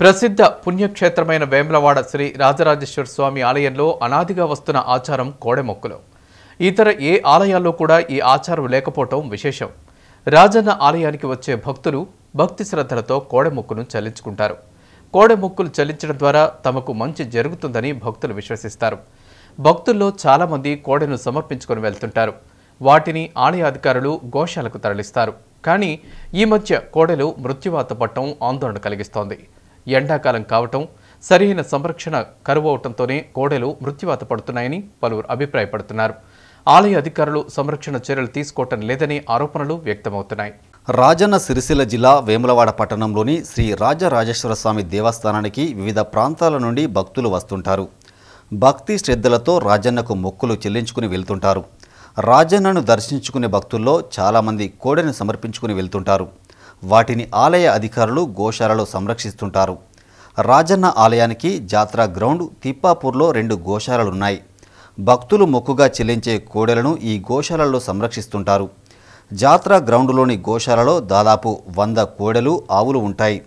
ప్రసిద్ధ పుణ్యక్షేత్రమైన వేములవాడ శ్రీ రాజరాజేశ్వర స్వామి ఆలయంలో అనాదిగా వస్తున్న ఆచారం కోడెమొక్కులు ఇతర ఏ ఆలయాల్లో కూడా ఈ ఆచారం లేకపోవటం విశేషం రాజన్న ఆలయానికి వచ్చే భక్తులు భక్తి శ్రద్ధలతో కోడెమొక్కును చెల్లించుకుంటారు కోడెమొక్కులు చెల్లించడం ద్వారా తమకు మంచి జరుగుతుందని భక్తులు విశ్వసిస్తారు భక్తుల్లో చాలామంది కోడెను సమర్పించుకొని వెళ్తుంటారు వాటిని ఆలయ అధికారులు గోశాలకు తరలిస్తారు కానీ ఈ మధ్య కోడెలు మృత్యువాత పట్టడం ఆందోళన కలిగిస్తోంది ఎండాకాలం కావటం సరైన సంరక్షణ కరువు అవటంతోనే కోడెలు మృత్యువాత పడుతున్నాయని పలువురు అభిప్రాయపడుతున్నారు ఆలయ అధికారులు సంరక్షణ చర్యలు తీసుకోవటం లేదనే ఆరోపణలు వ్యక్తమవుతున్నాయి రాజన్న సిరిసిల్ల జిల్లా వేములవాడ పట్టణంలోని శ్రీ రాజరాజేశ్వర స్వామి దేవస్థానానికి వివిధ ప్రాంతాల నుండి భక్తులు వస్తుంటారు భక్తి శ్రద్ధలతో రాజన్నకు మొక్కులు చెల్లించుకుని వెళ్తుంటారు రాజన్నను దర్శించుకునే భక్తుల్లో చాలామంది కోడెను సమర్పించుకుని వెళ్తుంటారు వాటిని ఆలయ అధికారులు గోశాలలో సంరక్షిస్తుంటారు రాజన్న ఆలయానికి జాత్రా గ్రౌండ్ తిప్పాపూర్లో రెండు గోశాలలున్నాయి భక్తులు మొక్కుగా చెల్లించే కోడెలను ఈ గోశాలలో సంరక్షిస్తుంటారు జాత్రా గ్రౌండ్లోని గోశాలలో దాదాపు వంద కోడెలు ఆవులు ఉంటాయి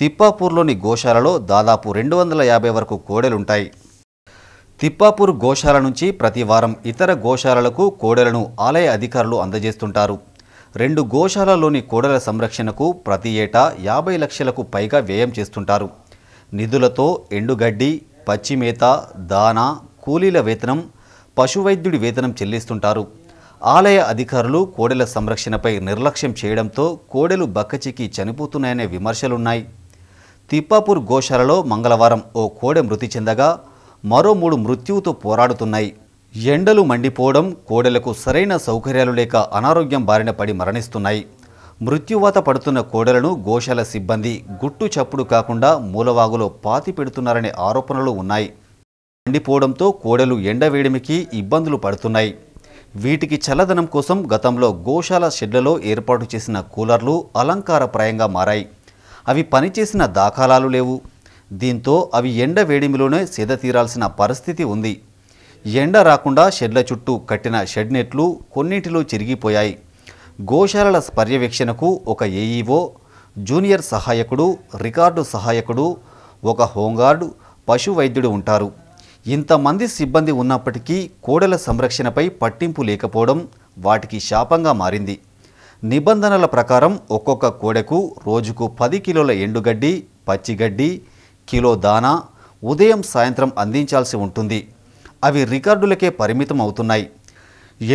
తిప్పాపూర్లోని గోశాలలో దాదాపు రెండు వందల యాభై వరకు కోడెలుంటాయి తిప్పాపూర్ గోశాల నుంచి ప్రతివారం ఇతర గోశాలలకు కోడెలను ఆలయ అధికారులు అందజేస్తుంటారు రెండు గోశాలలోని కోడల సంరక్షణకు ప్రతి ఏటా యాభై లక్షలకు పైగా వ్యయం చేస్తుంటారు నిధులతో ఎండుగడ్డి పచ్చిమేత దానా కూలీల వేతనం పశువైద్యుడి వేతనం చెల్లిస్తుంటారు ఆలయ అధికారులు కోడెల సంరక్షణపై నిర్లక్ష్యం చేయడంతో కోడెలు బక్కచిక్కి చనిపోతున్నాయనే విమర్శలున్నాయి తిప్పాపూర్ గోశాలలో మంగళవారం ఓ కోడె మృతి చెందగా మరో మూడు మృత్యువుతో పోరాడుతున్నాయి ఎండలు మండిపోవడం కోడలకు సరైన సౌకర్యాలు లేక అనారోగ్యం బారిన పడి మరణిస్తున్నాయి మృత్యువాత పడుతున్న కోడలను గోశాల సిబ్బంది గుట్టు చప్పుడు కాకుండా మూలవాగులో పాతి పెడుతున్నారనే ఆరోపణలు ఉన్నాయి మండిపోవడంతో కోడలు ఎండవేడిమికి ఇబ్బందులు పడుతున్నాయి వీటికి చల్లదనం కోసం గతంలో గోశాల షెడ్లలో ఏర్పాటు చేసిన కూలర్లు అలంకారప్రాయంగా మారాయి అవి పనిచేసిన దాఖలాలు లేవు దీంతో అవి ఎండ వేడిమిలోనే సేద తీరాల్సిన పరిస్థితి ఉంది ఎండ రాకుండా షెడ్ల చుట్టూ కట్టిన షెడ్ నెట్లు కొన్నింటిలో చిరిగిపోయాయి గోశాలల పర్యవేక్షణకు ఒక ఏఈఓ e జూనియర్ సహాయకుడు రికార్డు సహాయకుడు ఒక హోంగార్డు పశు వైద్యుడు ఉంటారు ఇంతమంది సిబ్బంది ఉన్నప్పటికీ కోడల సంరక్షణపై పట్టింపు లేకపోవడం వాటికి శాపంగా మారింది నిబంధనల ప్రకారం ఒక్కొక్క కోడెకు రోజుకు పది కిలోల ఎండుగడ్డి పచ్చిగడ్డి కిలో దానా ఉదయం సాయంత్రం అందించాల్సి ఉంటుంది అవి రికార్డులకే పరిమితం అవుతున్నాయి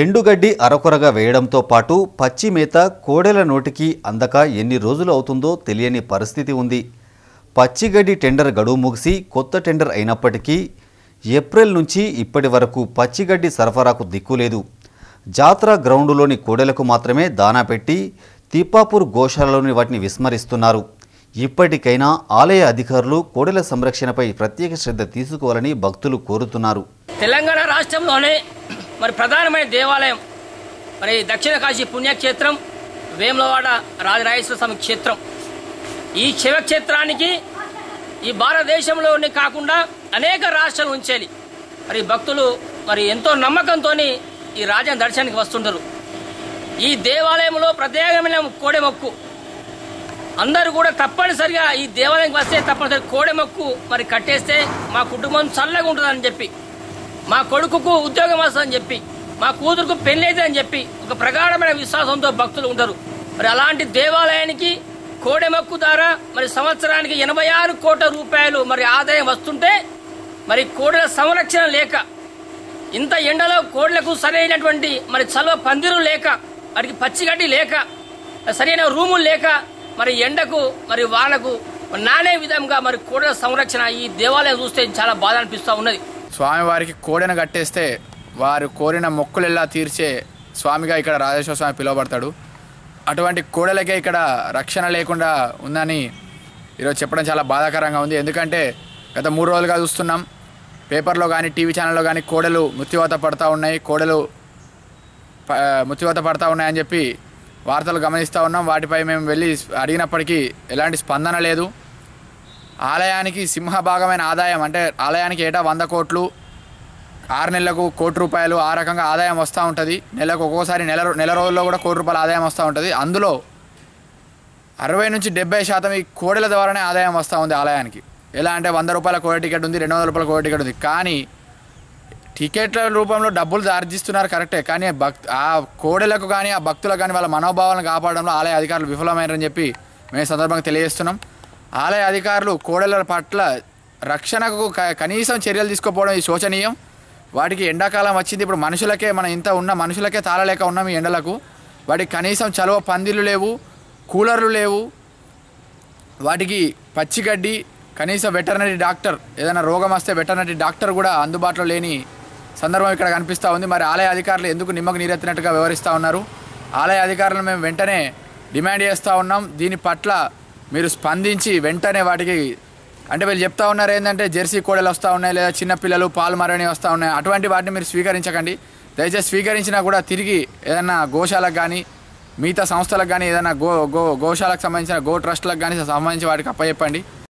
ఎండుగడ్డి అరకొరగా వేయడంతో పాటు పచ్చి మేత కోడెల నోటికి అందక ఎన్ని రోజులు అవుతుందో తెలియని పరిస్థితి ఉంది పచ్చిగడ్డి టెండర్ గడువు ముగిసి కొత్త టెండర్ అయినప్పటికీ ఏప్రిల్ నుంచి ఇప్పటి వరకు పచ్చిగడ్డి సరఫరాకు దిక్కులేదు జాతర గ్రౌండులోని కోడెలకు మాత్రమే దానా పెట్టి తిప్పాపూర్ గోశాలలోని వాటిని విస్మరిస్తున్నారు ఇప్పటికైనా ఆలయ అధికారులు కోడెల సంరక్షణపై ప్రత్యేక శ్రద్ధ తీసుకోవాలని భక్తులు కోరుతున్నారు తెలంగాణ రాష్ట్రంలోనే మరి ప్రధానమైన దేవాలయం మరి దక్షిణ కాశీ పుణ్యక్షేత్రం వేములవాడ రాజరాజేశ్వర స్వామి క్షేత్రం ఈ శివక్షేత్రానికి ఈ భారతదేశంలోనే కాకుండా అనేక రాష్ట్రాలు ఉంచేది మరి భక్తులు మరి ఎంతో నమ్మకంతో ఈ రాజ్యం దర్శనానికి వస్తుంటారు ఈ దేవాలయంలో ప్రత్యేకమైన మొక్కు అందరూ కూడా తప్పనిసరిగా ఈ దేవాలయానికి వస్తే తప్పనిసరి మొక్కు మరి కట్టేస్తే మా కుటుంబం చల్లగా ఉంటుందని చెప్పి మా కొడుకుకు ఉద్యోగం వస్తుందని చెప్పి మా కూతురుకు పెళ్ళైతే అని చెప్పి ఒక ప్రగాఢమైన విశ్వాసంతో భక్తులు ఉంటారు మరి అలాంటి దేవాలయానికి కోడెమక్కు ద్వారా మరి సంవత్సరానికి ఎనభై ఆరు కోట్ల రూపాయలు మరి ఆదాయం వస్తుంటే మరి కోడెల సంరక్షణ లేక ఇంత ఎండలో కోడలకు సరైనటువంటి మరి చలవ పందిరు లేక వాటికి పచ్చిగడ్డి లేక సరైన రూము లేక మరి ఎండకు మరి వాళ్లకు నానే విధంగా మరి కోడల సంరక్షణ ఈ దేవాలయం చూస్తే చాలా బాధ అనిపిస్తూ ఉన్నది స్వామివారికి కోడెను కట్టేస్తే వారు కోరిన మొక్కులెల్లా తీర్చే స్వామిగా ఇక్కడ రాజేశ్వర స్వామి పిలువబడతాడు అటువంటి కోడలకే ఇక్కడ రక్షణ లేకుండా ఉందని ఈరోజు చెప్పడం చాలా బాధాకరంగా ఉంది ఎందుకంటే గత మూడు రోజులుగా చూస్తున్నాం పేపర్లో కానీ టీవీ ఛానల్లో కానీ కోడలు మృత్యువాత పడతా ఉన్నాయి కోడలు మృత్యువాత పడుతూ ఉన్నాయని చెప్పి వార్తలు గమనిస్తూ ఉన్నాం వాటిపై మేము వెళ్ళి అడిగినప్పటికీ ఎలాంటి స్పందన లేదు ఆలయానికి సింహభాగమైన ఆదాయం అంటే ఆలయానికి ఏటా వంద కోట్లు ఆరు నెలలకు కోటి రూపాయలు ఆ రకంగా ఆదాయం వస్తూ ఉంటుంది నెలకు ఒక్కోసారి నెల నెల రోజుల్లో కూడా కోటి రూపాయల ఆదాయం వస్తూ ఉంటుంది అందులో అరవై నుంచి డెబ్బై శాతం ఈ కోడెల ద్వారానే ఆదాయం వస్తూ ఉంది ఆలయానికి ఎలా అంటే వంద రూపాయల కోడి టికెట్ ఉంది రెండు వందల రూపాయల కోడి టికెట్ ఉంది కానీ టికెట్ల రూపంలో డబ్బులు ఆర్జిస్తున్నారు కరెక్టే కానీ భక్తు ఆ కోడెలకు కానీ ఆ భక్తులకు కానీ వాళ్ళ మనోభావాలను కాపాడడంలో ఆలయ అధికారులు విఫలమైనారని చెప్పి మేము సందర్భంగా తెలియజేస్తున్నాం ఆలయ అధికారులు కోడెల పట్ల రక్షణకు కనీసం చర్యలు తీసుకోపోవడం ఈ శోచనీయం వాటికి ఎండాకాలం వచ్చింది ఇప్పుడు మనుషులకే మనం ఇంత ఉన్న మనుషులకే తాళలేక ఉన్నాం ఈ ఎండలకు వాటికి కనీసం చలవ పందిళ్ళు లేవు కూలర్లు లేవు వాటికి పచ్చిగడ్డి కనీసం వెటర్నరీ డాక్టర్ ఏదైనా రోగం వస్తే వెటర్నరీ డాక్టర్ కూడా అందుబాటులో లేని సందర్భం ఇక్కడ కనిపిస్తూ ఉంది మరి ఆలయ అధికారులు ఎందుకు నిమ్మకు నీరెత్తినట్టుగా వివరిస్తూ ఉన్నారు ఆలయ అధికారులను మేము వెంటనే డిమాండ్ చేస్తూ ఉన్నాం దీని పట్ల మీరు స్పందించి వెంటనే వాటికి అంటే వీళ్ళు చెప్తా ఉన్నారు ఏంటంటే జెర్సీ కోడలు వస్తూ ఉన్నాయి లేదా చిన్నపిల్లలు పాలు మరణి వస్తూ ఉన్నాయి అటువంటి వాటిని మీరు స్వీకరించకండి దయచేసి స్వీకరించినా కూడా తిరిగి ఏదైనా గోశాలకు కానీ మిగతా సంస్థలకు కానీ ఏదైనా గో గో గోశాలకు సంబంధించిన గో ట్రస్ట్లకు కానీ సంబంధించి వాటికి అప్పచెప్పండి